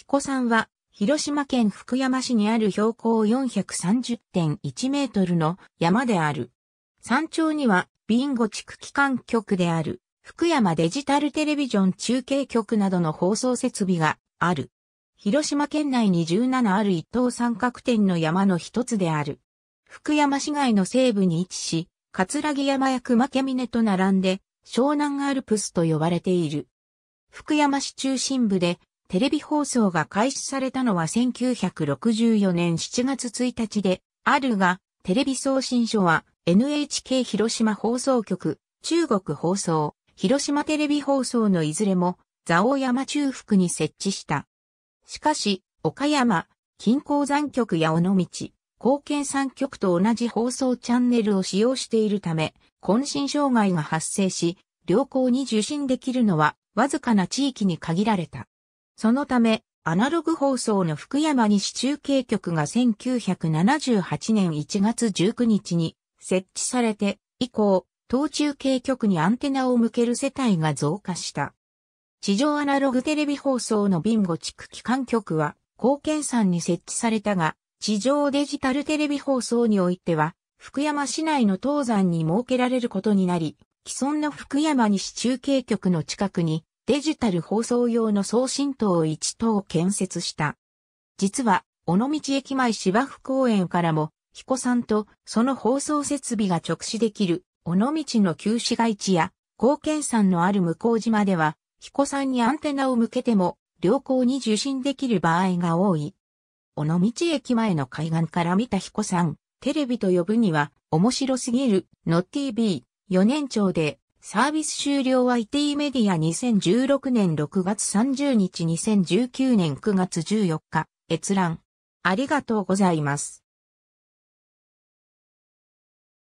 彦山は、広島県福山市にある標高430.1メートルの山である。山頂には、ビンゴ地区機関局である、福山デジタルテレビジョン中継局などの放送設備がある。広島県内に17ある一等三角点の山の一つである。福山市街の西部に位置し、葛城山や熊家峰と並んで、湘南アルプスと呼ばれている。福山市中心部でテレビ放送が開始されたのは1964年7月1日で、あるが、テレビ送信所は NHK 広島放送局、中国放送、広島テレビ放送のいずれも、座王山中腹に設置した。しかし、岡山、近郊山局や尾道、貢献山局と同じ放送チャンネルを使用しているため、渾身障害が発生し、良好に受信できるのは、わずかな地域に限られた。そのため、アナログ放送の福山西中継局が1978年1月19日に設置されて以降、当中継局にアンテナを向ける世帯が増加した。地上アナログテレビ放送のビンゴ地区機関局は、貢献山に設置されたが、地上デジタルテレビ放送においては、福山市内の東山に設けられることになり、既存の福山西中継局の近くにデジタル放送用の送信塔を一塔を建設した。実は、尾道駅前芝生公園からも、彦さんとその放送設備が直視できる、尾道の旧市街地や、高県山のある向島では、彦さんにアンテナを向けても、良好に受信できる場合が多い。尾道駅前の海岸から見た彦さん、テレビと呼ぶには、面白すぎる、の TV、4年長で、サービス終了は IT メディア2016年6月30日2019年9月14日、閲覧。ありがとうございます。